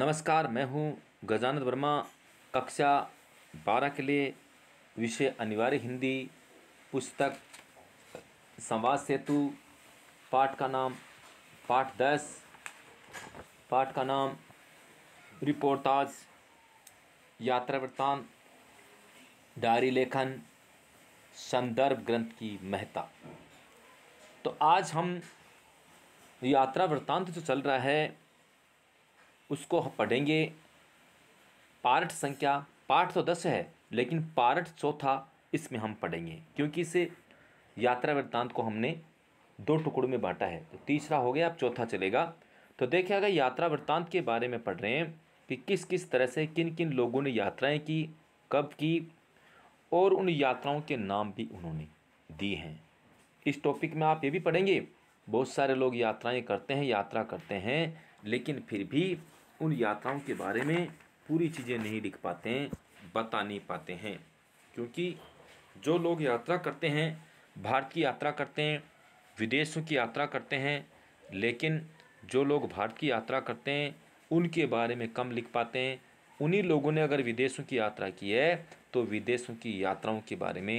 नमस्कार मैं हूं गजानंद वर्मा कक्षा बारह के लिए विषय अनिवार्य हिंदी पुस्तक संवाद सेतु पाठ का नाम पाठ दस पाठ का नाम रिपोर्टाज यात्रा वृत्तांत डायरी लेखन संदर्भ ग्रंथ की महत्ता तो आज हम यात्रा वृत्तांत जो चल रहा है उसको पढ़ेंगे पार्ट संख्या पार्ट तो दस है लेकिन पार्ट चौथा इसमें हम पढ़ेंगे क्योंकि इसे यात्रा वृत्तांत को हमने दो टुकड़ों में बांटा है तो तीसरा हो गया अब चौथा चलेगा तो देखिए अगर यात्रा वृत्तांत के बारे में पढ़ रहे हैं कि किस किस तरह से किन किन लोगों ने यात्राएं की कब की और उन यात्राओं के नाम भी उन्होंने दिए हैं इस टॉपिक में आप ये भी पढ़ेंगे बहुत सारे लोग यात्राएं करते हैं यात्रा करते हैं लेकिन फिर भी उन यात्राओं के बारे में पूरी चीज़ें नहीं लिख पाते हैं बता नहीं पाते हैं क्योंकि जो लोग यात्रा करते हैं भारत की यात्रा करते हैं विदेशों की यात्रा करते हैं लेकिन जो लोग भारत की यात्रा करते हैं उनके बारे में कम लिख पाते हैं उन्हीं लोगों ने अगर विदेशों की यात्रा की है तो विदेशों की यात्राओं के बारे में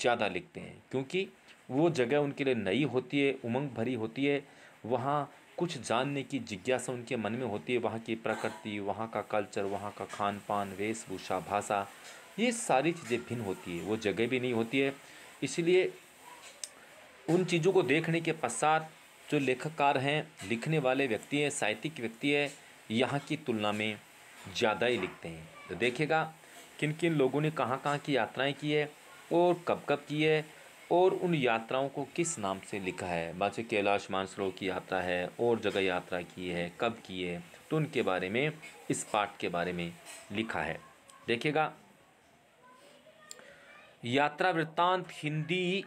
ज़्यादा लिखते हैं क्योंकि वो जगह उनके लिए नई होती है उमंग भरी होती है वहाँ कुछ जानने की जिज्ञासा उनके मन में होती है वहाँ की प्रकृति वहाँ का कल्चर वहाँ का खान पान वेशभूषा भाषा ये सारी चीज़ें भिन्न होती है वो जगह भी नहीं होती है इसलिए उन चीज़ों को देखने के पश्चात जो लेखककार हैं लिखने वाले व्यक्ति हैं साहित्यिक व्यक्ति है यहाँ की तुलना में ज़्यादा ही लिखते हैं तो देखेगा किन किन लोगों ने कहाँ कहाँ की यात्राएं की है और कब कब की है और उन यात्राओं को किस नाम से लिखा है बादशाह कैलाश मानसरोवर की यात्रा है और जगह यात्रा की है कब की है तो उनके बारे में इस पाठ के बारे में लिखा है देखिएगा यात्रा वृत्तांत हिंदी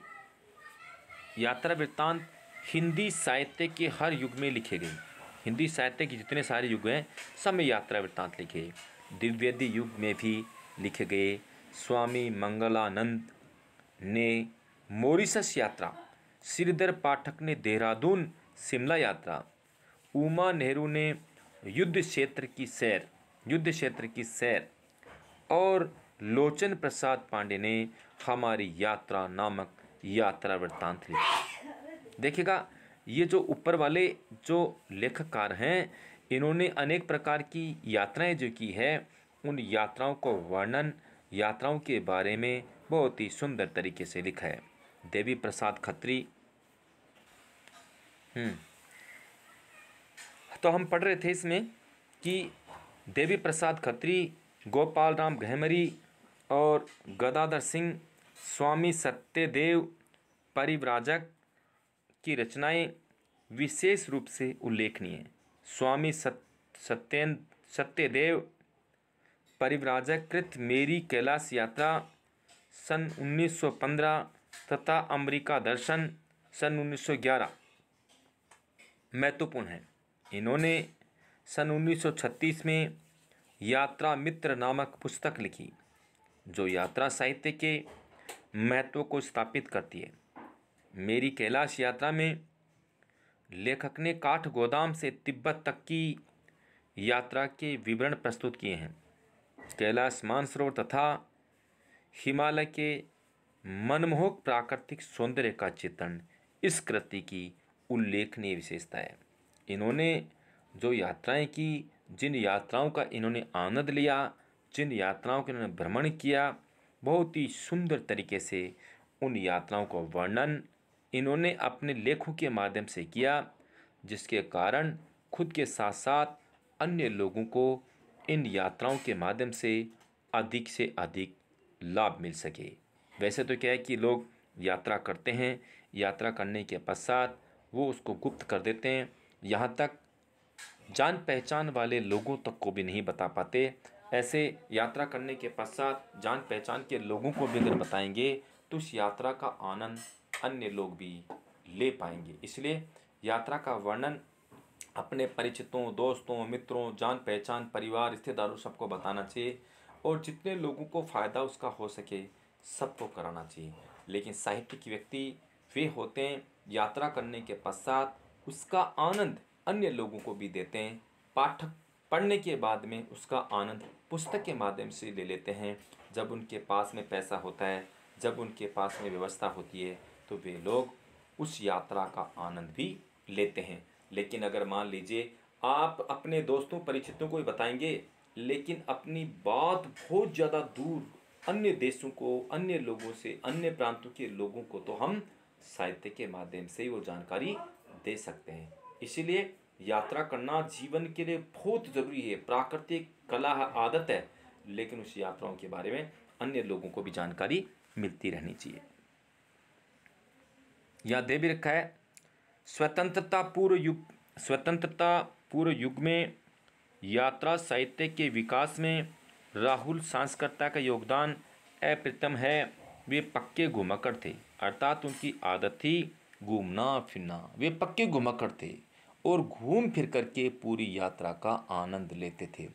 यात्रा वृत्तांत हिंदी साहित्य के हर युग में लिखे गए हिंदी साहित्य के जितने सारे युग हैं सब में यात्रा वृत्तांत लिखे दिव्यदी युग में भी लिखे गए स्वामी मंगलानंद ने मोरिशस यात्रा श्रीधर पाठक ने देहरादून शिमला यात्रा उमा नेहरू ने युद्ध क्षेत्र की सैर युद्ध क्षेत्र की सैर और लोचन प्रसाद पांडे ने हमारी यात्रा नामक यात्रा वृत्तांत लिखा देखिएगा ये जो ऊपर वाले जो लेखककार हैं इन्होंने अनेक प्रकार की यात्राएं जो की है उन यात्राओं को वर्णन यात्राओं के बारे में बहुत ही सुंदर तरीके से लिखा है देवी प्रसाद खत्री हम्म। तो हम पढ़ रहे थे इसमें कि देवी प्रसाद खत्री गोपाल राम गहमरी और गदाधर सिंह स्वामी सत्यदेव परिव्राजक की रचनाएं विशेष रूप से उल्लेखनीय हैं स्वामी सत्य सत्यदेव परिव्राजक कृत मेरी कैलाश यात्रा सन 1915 तथा अमेरिका दर्शन सन 1911 महत्वपूर्ण है इन्होंने सन 1936 में यात्रा मित्र नामक पुस्तक लिखी जो यात्रा साहित्य के महत्व को स्थापित करती है मेरी कैलाश यात्रा में लेखक ने काठ गोदाम से तिब्बत तक की यात्रा के विवरण प्रस्तुत किए हैं कैलाश मानसरोवर तथा हिमालय के मनमोहक प्राकृतिक सौंदर्य का चित्रण इस कृति की उल्लेखनीय विशेषता है इन्होंने जो यात्राएं की जिन यात्राओं का इन्होंने आनंद लिया जिन यात्राओं के इन्होंने भ्रमण किया बहुत ही सुंदर तरीके से उन यात्राओं का वर्णन इन्होंने अपने लेखों के माध्यम से किया जिसके कारण खुद के साथ साथ अन्य लोगों को इन यात्राओं के माध्यम से अधिक से अधिक लाभ मिल सके वैसे तो क्या है कि लोग यात्रा करते हैं यात्रा करने के पश्चात वो उसको गुप्त कर देते हैं यहाँ तक जान पहचान वाले लोगों तक को भी नहीं बता पाते ऐसे यात्रा करने के पश्चात जान पहचान के लोगों को भी अगर बताएंगे तो उस यात्रा का आनंद अन्य लोग भी ले पाएंगे इसलिए यात्रा का वर्णन अपने परिचितों दोस्तों मित्रों जान पहचान परिवार रिश्तेदारों सबको बताना चाहिए और जितने लोगों को फ़ायदा उसका हो सके सबको कराना चाहिए लेकिन साहित्यिक व्यक्ति वे होते हैं यात्रा करने के पश्चात उसका आनंद अन्य लोगों को भी देते हैं पाठक पढ़ने के बाद में उसका आनंद पुस्तक के माध्यम से ले लेते हैं जब उनके पास में पैसा होता है जब उनके पास में व्यवस्था होती है तो वे लोग उस यात्रा का आनंद भी लेते हैं लेकिन अगर मान लीजिए आप अपने दोस्तों परिचितों को ही बताएंगे लेकिन अपनी बात बहुत ज़्यादा दूर अन्य देशों को अन्य लोगों से अन्य प्रांतों के लोगों को तो हम साहित्य के माध्यम से ही वो जानकारी दे सकते हैं इसीलिए यात्रा करना जीवन के लिए बहुत ज़रूरी है प्राकृतिक कला आदत है लेकिन उस यात्राओं के बारे में अन्य लोगों को भी जानकारी मिलती रहनी चाहिए यह दे भी रखा है स्वतंत्रता पूर्व युग स्वतंत्रता पूर्व युग में यात्रा साहित्य के विकास में राहुल सांसकर्ता का योगदान अप्रतम है वे पक्के घुमक्कड़ थे अर्थात उनकी आदत थी घूमना फिरना वे पक्के घुमक्कड़ थे और घूम फिर करके पूरी यात्रा का आनंद लेते थे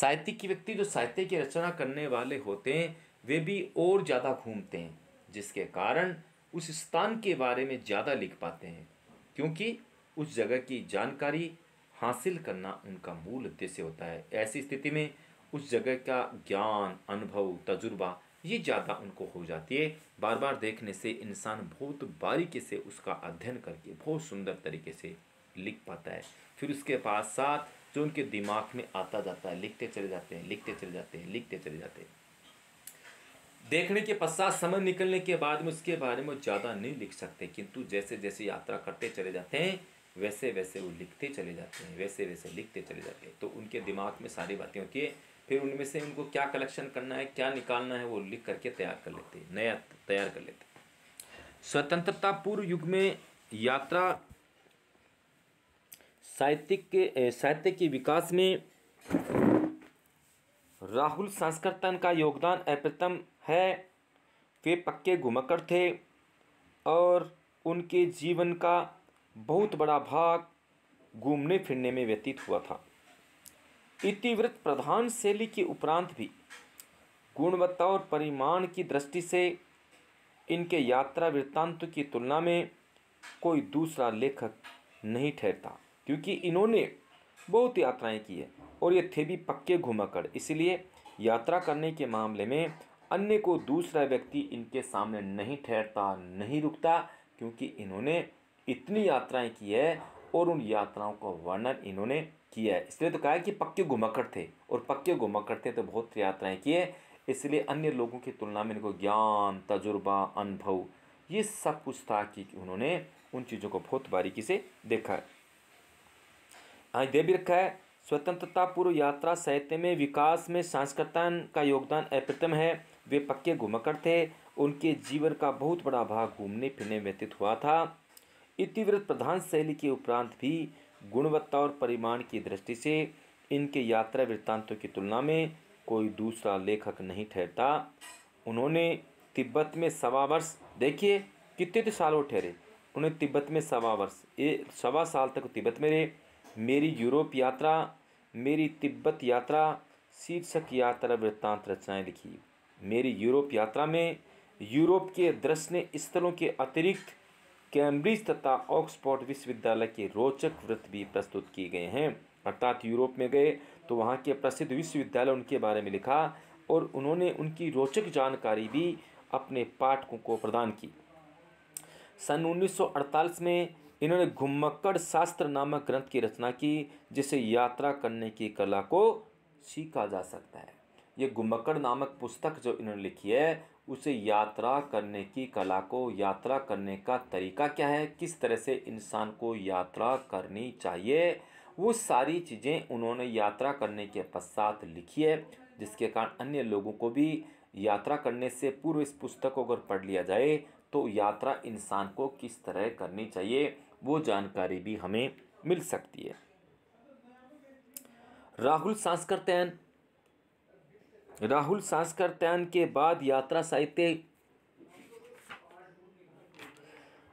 साहित्य की व्यक्ति जो साहित्य की रचना करने वाले होते हैं वे भी और ज़्यादा घूमते हैं जिसके कारण उस स्थान के बारे में ज़्यादा लिख पाते हैं क्योंकि उस जगह की जानकारी हासिल करना उनका मूल उद्देश्य होता है ऐसी स्थिति में उस जगह का ज्ञान अनुभव तजुर्बा ये ज़्यादा उनको हो जाती है बार बार देखने से इंसान बहुत बारीकी से उसका अध्ययन करके बहुत सुंदर तरीके से लिख पाता है फिर उसके पास साथ जो उनके दिमाग में आता जाता है लिखते चले जाते हैं लिखते चले जाते हैं लिखते चले जाते हैं देखने के पश्चात समय निकलने के बाद में उसके बारे में ज़्यादा नहीं लिख सकते किंतु जैसे जैसे यात्रा करते चले जाते हैं वैसे वैसे वो लिखते चले जाते हैं वैसे वैसे लिखते चले जाते हैं तो उनके दिमाग में सारी बातें होती है फिर उनमें से उनको क्या कलेक्शन करना है क्या निकालना है वो लिख करके तैयार कर लेते हैं नया तैयार कर लेते स्वतंत्रता पूर्व युग में यात्रा साहित्यिक के साहित्य के विकास में राहुल संस्कृतन का योगदान अप्रतम है वे पक्के घुमकर थे और उनके जीवन का बहुत बड़ा भाग घूमने फिरने में व्यतीत हुआ था इतिवृत्त प्रधान शैली के उपरांत भी गुणवत्ता और परिमाण की दृष्टि से इनके यात्रा वृत्तांत की तुलना में कोई दूसरा लेखक नहीं ठहरता क्योंकि इन्होंने बहुत यात्राएं की है और ये थे भी पक्के घुमाकड़ इसलिए यात्रा करने के मामले में अन्य को दूसरा व्यक्ति इनके सामने नहीं ठहरता नहीं रुकता क्योंकि इन्होंने इतनी यात्राएं की है और उन यात्राओं का वर्णन इन्होंने किया है इसलिए तो कहा है कि पक्के घुमक्कड़ थे और पक्के घुमक्कड़ थे तो बहुत यात्राएं किए इसलिए अन्य लोगों की तुलना में इनको ज्ञान तजुर्बा अनुभव ये सब कुछ था कि उन्होंने उन चीज़ों को बहुत बारीकी से देखा है आज हाँ, दे भी रखा है स्वतंत्रता पूर्व यात्रा साहित्य में विकास में सांस्कृतन का योगदान अप्रतिम है वे पक्के घुमक्कड़ थे उनके जीवन का बहुत बड़ा भाग घूमने फिरने व्यतीत हुआ था इतिव्रत प्रधान शैली के उपरांत भी गुणवत्ता और परिमाण की दृष्टि से इनके यात्रा वृत्तांतों की तुलना में कोई दूसरा लेखक नहीं ठहरता उन्होंने तिब्बत में सवा वर्ष देखिए कितने तो साल वो ठहरे उन्हें तिब्बत में सवा वर्ष ये सवा साल तक तिब्बत में रहे मेरी यूरोप यात्रा मेरी तिब्बत यात्रा शीर्षक यात्रा वृत्तांत रचनाएं लिखी मेरी यूरोप यात्रा में यूरोप के दृश्य स्थलों के अतिरिक्त कैम्ब्रिज तथा ऑक्सफोर्ड विश्वविद्यालय के रोचक वृत्त भी प्रस्तुत किए गए हैं अर्थात यूरोप में गए तो वहाँ के प्रसिद्ध विश्वविद्यालय उनके बारे में लिखा और उन्होंने उनकी रोचक जानकारी भी अपने पाठकों को प्रदान की सन 1948 में इन्होंने घुमक्कड़ शास्त्र नामक ग्रंथ की रचना की जिसे यात्रा करने की कला को सीखा जा सकता है ये घुमक्कड़ नामक पुस्तक जो इन्होंने लिखी है उसे यात्रा करने की कला को यात्रा करने का तरीका क्या है किस तरह से इंसान को यात्रा करनी चाहिए वो सारी चीज़ें उन्होंने यात्रा करने के पश्चात लिखी है जिसके कारण अन्य लोगों को भी यात्रा करने से पूर्व इस पुस्तक को अगर पढ़ लिया जाए तो यात्रा इंसान को किस तरह करनी चाहिए वो जानकारी भी हमें मिल सकती है राहुल सांस्कृत राहुल सांस्कर त्यान के बाद यात्रा साहित्य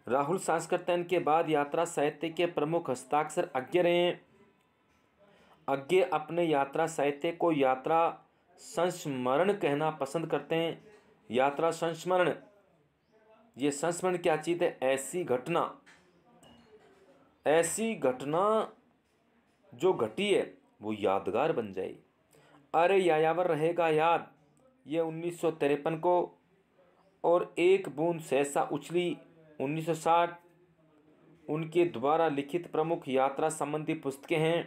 राहुल सांस्कर के बाद यात्रा साहित्य के प्रमुख हस्ताक्षर अज्ञ रहे अज्ञे अपने यात्रा साहित्य को यात्रा संस्मरण कहना पसंद करते हैं यात्रा संस्मरण ये संस्मरण क्या चीज़ है ऐसी घटना ऐसी घटना जो घटी है वो यादगार बन जाएगी अरे यायावर रहेगा याद ये उन्नीस को और एक बूंद सहसा उछली 1960 उनके द्वारा लिखित प्रमुख यात्रा संबंधी पुस्तकें हैं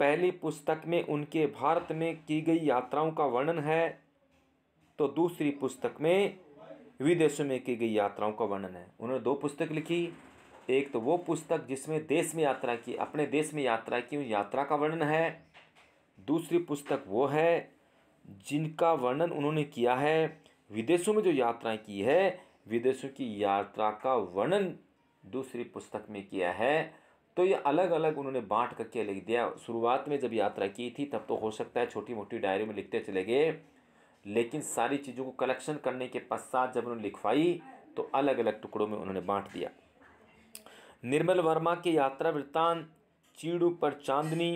पहली पुस्तक में उनके भारत में की गई यात्राओं का वर्णन है तो दूसरी पुस्तक में विदेशों में की गई यात्राओं का वर्णन है उन्होंने दो पुस्तक लिखी एक तो वो पुस्तक जिसमें देश में यात्रा की अपने देश में यात्रा की यात्रा का वर्णन है दूसरी पुस्तक वो है जिनका वर्णन उन्होंने किया है विदेशों में जो यात्राएं की है विदेशों की यात्रा का वर्णन दूसरी पुस्तक में किया है तो ये अलग अलग उन्होंने बांट करके लिख दिया शुरुआत में जब यात्रा की थी तब तो हो सकता है छोटी मोटी डायरी में लिखते चले गए लेकिन सारी चीज़ों को कलेक्शन करने के पश्चात जब उन्होंने लिखवाई तो अलग अलग टुकड़ों में उन्होंने बांट दिया निर्मल वर्मा के यात्रा वृत्तांत चीड़ू पर चांदनी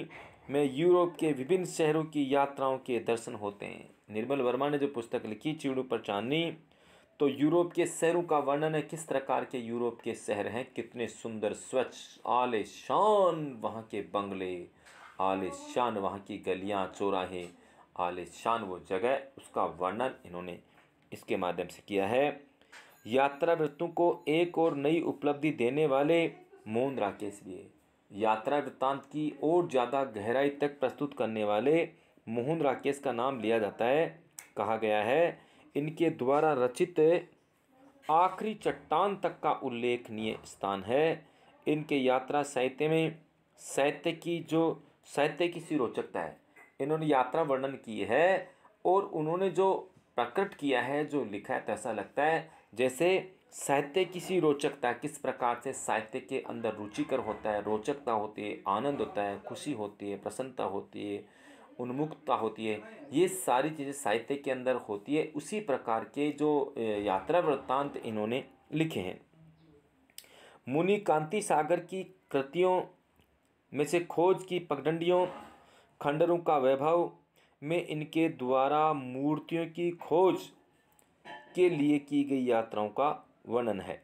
में यूरोप के विभिन्न शहरों की यात्राओं के दर्शन होते हैं निर्मल वर्मा ने जो पुस्तक लिखी चिड़ू पर चांदनी तो यूरोप के शहरों का वर्णन है किस प्रकार के यूरोप के शहर हैं कितने सुंदर स्वच्छ आले शान वहाँ के बंगले आले शान वहाँ की गलियाँ चौराहे आले शान वो जगह उसका वर्णन इन्होंने इसके माध्यम से किया है यात्रा वृत्तों को एक और नई उपलब्धि देने वाले मोहन राकेश भी है यात्रा वृत्तांत की और ज़्यादा गहराई तक प्रस्तुत करने वाले मोहन राकेश का नाम लिया जाता है कहा गया है इनके द्वारा रचित आखिरी चट्टान तक का उल्लेखनीय स्थान है इनके यात्रा साहित्य में साहित्य की जो साहित्य की सी रोचकता है इन्होंने यात्रा वर्णन की है और उन्होंने जो प्रकट किया है जो लिखा है तो ऐसा लगता है जैसे साहित्य किसी रोचकता किस प्रकार से साहित्य के अंदर रुचिकर होता है रोचकता होती है आनंद होता है खुशी होती है प्रसन्नता होती है उन्मुक्तता होती है ये सारी चीज़ें साहित्य के अंदर होती है उसी प्रकार के जो यात्रा वृत्तांत इन्होंने लिखे हैं मुनि कांति सागर की कृतियों में से खोज की पगडंडियों खंडरों का वैभव में इनके द्वारा मूर्तियों की खोज के लिए की गई यात्राओं का वर्णन है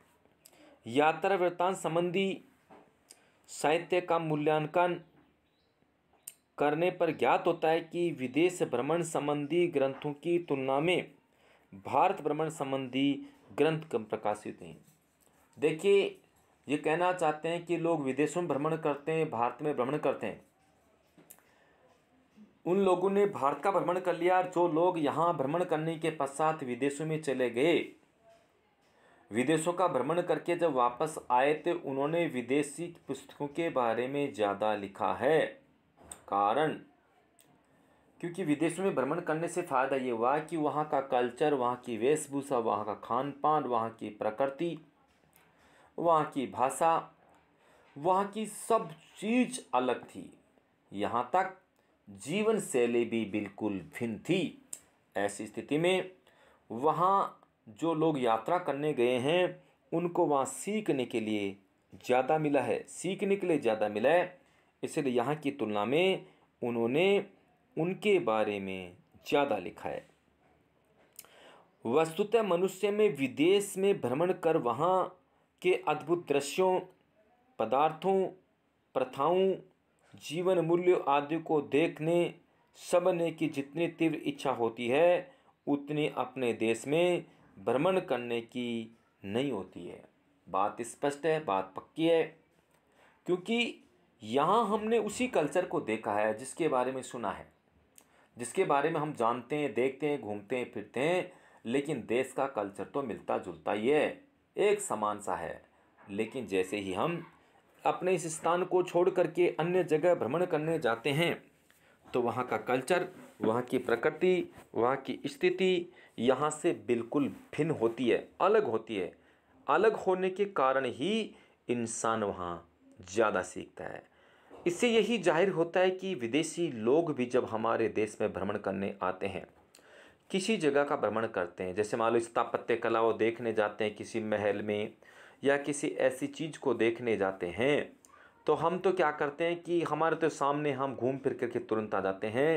यात्रा वृत्तांत संबंधी साहित्य का मूल्यांकन करने पर ज्ञात होता है कि विदेश भ्रमण संबंधी ग्रंथों की तुलना में भारत भ्रमण संबंधी ग्रंथ कम प्रकाशित हैं देखिए ये कहना चाहते हैं कि लोग विदेशों में भ्रमण करते हैं भारत में भ्रमण करते हैं उन लोगों ने भारत का भ्रमण कर लिया जो लोग यहाँ भ्रमण करने के पश्चात विदेशों में चले गए विदेशों का भ्रमण करके जब वापस आए तो उन्होंने विदेशी पुस्तकों के बारे में ज़्यादा लिखा है कारण क्योंकि विदेशों में भ्रमण करने से फ़ायदा ये हुआ कि वहाँ का कल्चर वहाँ की वेशभूषा वहाँ का खान पान वहाँ की प्रकृति वहाँ की भाषा वहाँ की सब चीज़ अलग थी यहाँ तक जीवन शैली भी बिल्कुल भिन्न थी ऐसी स्थिति में वहाँ जो लोग यात्रा करने गए हैं उनको वहाँ सीखने के लिए ज़्यादा मिला है सीखने के लिए ज़्यादा मिला है इसलिए यहाँ की तुलना में उन्होंने उनके बारे में ज़्यादा लिखा है वस्तुतः मनुष्य में विदेश में भ्रमण कर वहाँ के अद्भुत दृश्यों पदार्थों प्रथाओं जीवन मूल्य आदि को देखने सबने की जितनी तीव्र इच्छा होती है उतनी अपने देश में भ्रमण करने की नहीं होती है बात स्पष्ट है बात पक्की है क्योंकि यहाँ हमने उसी कल्चर को देखा है जिसके बारे में सुना है जिसके बारे में हम जानते हैं देखते हैं घूमते हैं फिरते हैं लेकिन देश का कल्चर तो मिलता जुलता ही है एक समान सा है लेकिन जैसे ही हम अपने इस स्थान को छोड़ करके अन्य जगह भ्रमण करने जाते हैं तो वहाँ का कल्चर वहाँ की प्रकृति वहाँ की स्थिति यहाँ से बिल्कुल भिन्न होती है अलग होती है अलग होने के कारण ही इंसान वहाँ ज़्यादा सीखता है इससे यही जाहिर होता है कि विदेशी लोग भी जब हमारे देश में भ्रमण करने आते हैं किसी जगह का भ्रमण करते हैं जैसे मान लो स्थापत्य कला वो देखने जाते हैं किसी महल में या किसी ऐसी चीज़ को देखने जाते हैं तो हम तो क्या करते हैं कि हमारे तो सामने हम घूम फिर करके तुरंत आ जाते हैं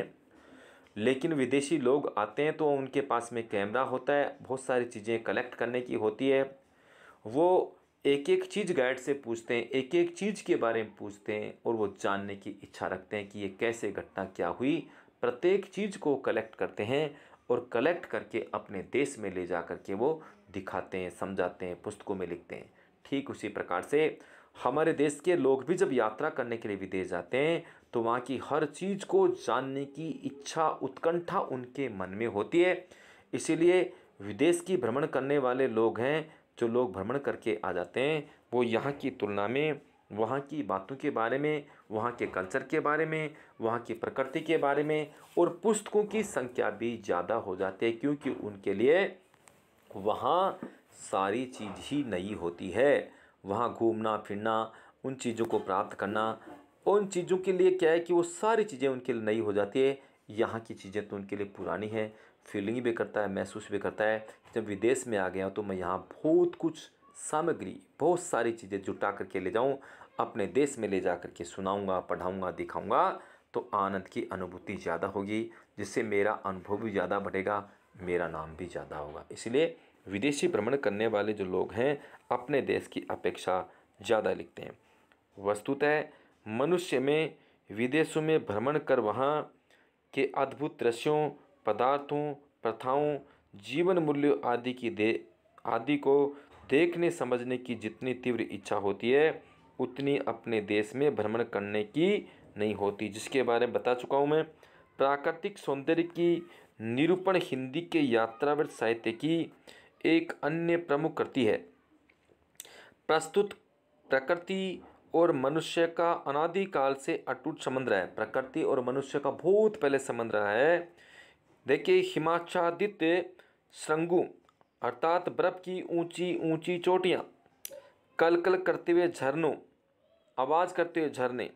लेकिन विदेशी लोग आते हैं तो उनके पास में कैमरा होता है बहुत सारी चीज़ें कलेक्ट करने की होती है वो एक एक चीज़ गाइड से पूछते हैं एक एक चीज़ के बारे में पूछते हैं और वो जानने की इच्छा रखते हैं कि ये कैसे घटना क्या हुई प्रत्येक चीज़ को कलेक्ट करते हैं और कलेक्ट करके अपने देश में ले जा करके वो दिखाते हैं समझाते हैं पुस्तकों में लिखते हैं ठीक उसी प्रकार से हमारे देश के लोग भी जब यात्रा करने के लिए विदेश जाते हैं तो वहाँ की हर चीज़ को जानने की इच्छा उत्कंठा उनके मन में होती है इसीलिए विदेश की भ्रमण करने वाले लोग हैं जो लोग भ्रमण करके आ जाते हैं वो यहाँ की तुलना में वहाँ की बातों के बारे में वहाँ के कल्चर के बारे में वहाँ की प्रकृति के बारे में और पुस्तकों की संख्या भी ज़्यादा हो जाती है क्योंकि उनके लिए वहाँ सारी चीज़ ही नई होती है वहाँ घूमना फिरना उन चीज़ों को प्राप्त करना उन चीज़ों के लिए क्या है कि वो सारी चीज़ें उनके लिए नई हो जाती है यहाँ की चीज़ें तो उनके लिए पुरानी हैं फीलिंग भी करता है महसूस भी करता है जब विदेश में आ गया तो मैं यहाँ बहुत कुछ सामग्री बहुत सारी चीज़ें जुटा करके ले जाऊँ अपने देश में ले जा करके सुनाऊँगा पढ़ाऊँगा दिखाऊँगा तो आनंद की अनुभूति ज़्यादा होगी जिससे मेरा अनुभव भी ज़्यादा बढ़ेगा मेरा नाम भी ज़्यादा होगा इसलिए विदेशी भ्रमण करने वाले जो लोग हैं अपने देश की अपेक्षा ज़्यादा लिखते हैं वस्तुतः मनुष्य में विदेशों में भ्रमण कर वहाँ के अद्भुत दृश्यों पदार्थों प्रथाओं जीवन मूल्यों आदि की दे आदि को देखने समझने की जितनी तीव्र इच्छा होती है उतनी अपने देश में भ्रमण करने की नहीं होती जिसके बारे में बता चुका हूँ मैं प्राकृतिक सौंदर्य की निरूपण हिंदी के यात्रावृत साहित्य की एक अन्य प्रमुख कृति है प्रस्तुत प्रकृति और मनुष्य का अनादिकाल से अटूट संबंध रहा है प्रकृति और मनुष्य का बहुत पहले संबंध रहा है देखिए हिमाचादित्य श्रृंगु अर्थात बर्फ की ऊंची ऊंची चोटियाँ कल कल करते हुए झरनों आवाज़ करते हुए झरने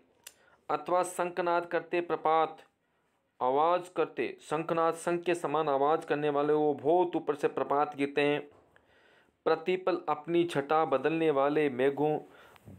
अथवा शंखनाद करते प्रपात आवाज़ करते शंखनाद शंख के समान आवाज़ करने वाले वो बहुत ऊपर से प्रपात गिरते हैं प्रतिपल अपनी छटा बदलने वाले मेघों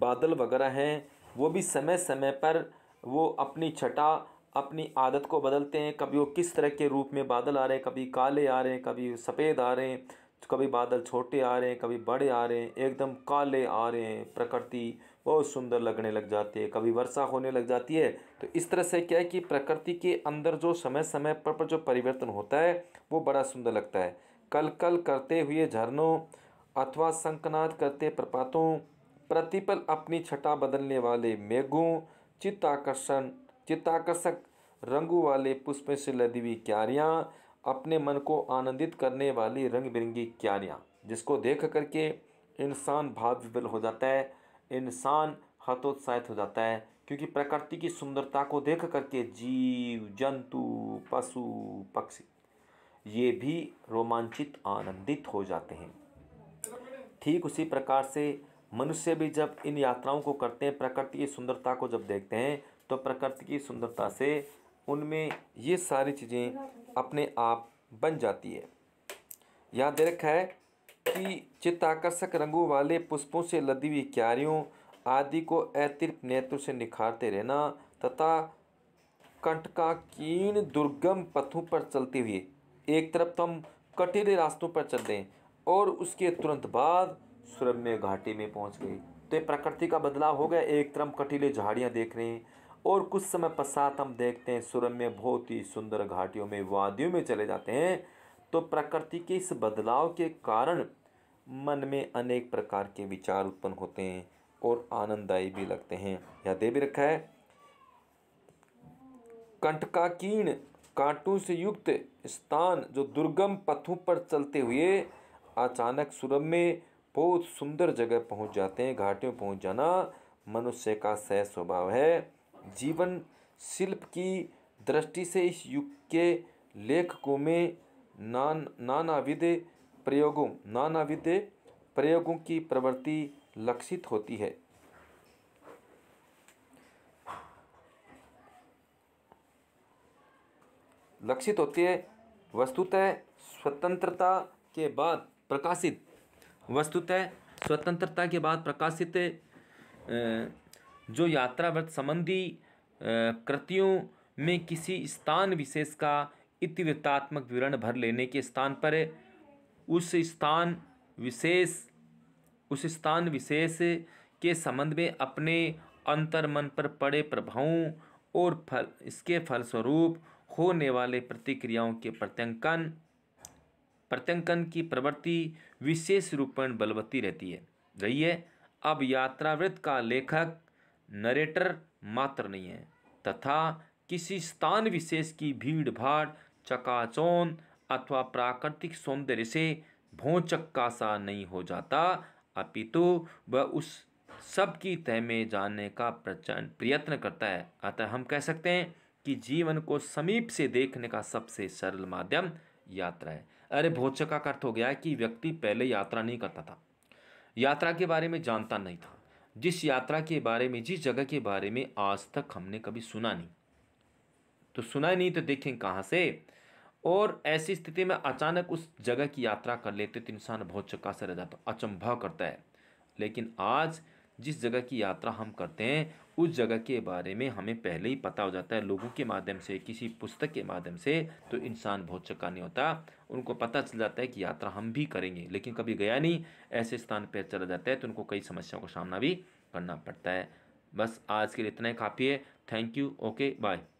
बादल वगैरह हैं वो भी समय समय पर वो अपनी छटा अपनी आदत को बदलते हैं कभी वो किस तरह के रूप में बादल आ रहे हैं कभी काले आ रहे हैं कभी सफ़ेद आ रहे हैं कभी बादल छोटे आ रहे हैं कभी बड़े आ रहे हैं एकदम काले आ रहे हैं प्रकृति बहुत सुंदर लगने लग जाती है कभी वर्षा होने लग जाती है तो इस तरह से क्या है कि प्रकृति के अंदर जो समय समय पर, पर जो परिवर्तन होता है वो बड़ा सुंदर लगता है कल कल करते हुए झरनों अथवा शंकनाद करते प्रपातों प्रतिपल अपनी छटा बदलने वाले मेघों चित्ताकर्षण चित्ताकर्षक रंगों वाले पुष्प से लदी हुई क्यारियाँ अपने मन को आनंदित करने वाली रंग बिरंगी क्यारियाँ जिसको देख करके इंसान भाव विवल हो जाता है इंसान हतोत्साहित हो जाता है क्योंकि प्रकृति की सुंदरता को देख करके जीव जंतु पशु पक्षी ये भी रोमांचित आनंदित हो जाते हैं ठीक उसी प्रकार से मनुष्य भी जब इन यात्राओं को करते हैं प्रकृति की सुंदरता को जब देखते हैं तो प्रकृति की सुंदरता से उनमें ये सारी चीज़ें अपने आप बन जाती है यहाँ दे रखा है कि चित्ताकर्षक रंगों वाले पुष्पों से लदी हुई क्यारियों आदि को अतिरिक्त नेत्रों से निखारते रहना तथा कंटका कीन दुर्गम पथों पर चलते हुए एक तरफ तो हम कटेरे रास्तों पर चल रहे हैं और उसके तुरंत बाद सुरम्य घाटी में पहुंच गई तो ये प्रकृति का बदलाव हो गया एक तरफ कटीले झाड़ियाँ देख रहे हैं और कुछ समय पश्चात हम देखते हैं सुरम्य बहुत ही सुंदर घाटियों में वादियों में चले जाते हैं तो प्रकृति के इस बदलाव के कारण मन में अनेक प्रकार के विचार उत्पन्न होते हैं और आनंददायी भी लगते हैं यह दे भी रखा है कंटकाकीर्ण कांटों से युक्त स्थान जो दुर्गम पथों पर चलते हुए अचानक सुरम्य बहुत सुंदर जगह पहुंच जाते हैं घाटियों पहुंच जाना मनुष्य का सह स्वभाव है जीवन शिल्प की दृष्टि से इस युग के लेखकों में नान नानाविध प्रयोगों नानाविध प्रयोगों की प्रवृत्ति लक्षित होती है लक्षित होती है वस्तुतः स्वतंत्रता के बाद प्रकाशित वस्तुतः स्वतंत्रता के बाद प्रकाशित जो यात्रावृत्त संबंधी कृतियों में किसी स्थान विशेष का इतिवृत्तात्मक विवरण भर लेने के स्थान पर उस स्थान विशेष उस स्थान विशेष के संबंध में अपने अंतर्मन पर पड़े प्रभावों और फल इसके फलस्वरूप होने वाले प्रतिक्रियाओं के प्रत्यंकन प्रत्यंकन की प्रवृत्ति विशेष रूप में बलवती रहती है रही है अब यात्रावृत्त का लेखक नरेटर मात्र नहीं है तथा किसी स्थान विशेष की भीड़ भाड़ चकाचौन अथवा प्राकृतिक सौंदर्य से का सा नहीं हो जाता अपितु वह उस सब की तय में जानने का प्रचंड प्रयत्न करता है अतः हम कह सकते हैं कि जीवन को समीप से देखने का सबसे सरल माध्यम यात्रा है अरे भोज्य का अर्थ हो गया कि व्यक्ति पहले यात्रा नहीं करता था यात्रा के बारे में जानता नहीं था जिस यात्रा के बारे में जिस जगह के बारे में आज तक हमने कभी सुना नहीं तो सुना ही नहीं तो देखें कहाँ से और ऐसी स्थिति में अचानक उस जगह की यात्रा कर लेते तो इंसान बहुत चक्का से रह जाता अचंभा करता है लेकिन आज जिस जगह की यात्रा हम करते हैं उस जगह के बारे में हमें पहले ही पता हो जाता है लोगों के माध्यम से किसी पुस्तक के माध्यम से तो इंसान बहुत चक्का नहीं होता उनको पता चल जाता है कि यात्रा हम भी करेंगे लेकिन कभी गया नहीं ऐसे स्थान पर चला जाता है तो उनको कई समस्याओं का सामना भी करना पड़ता है बस आज के लिए इतना ही काफ़ी है थैंक यू ओके बाय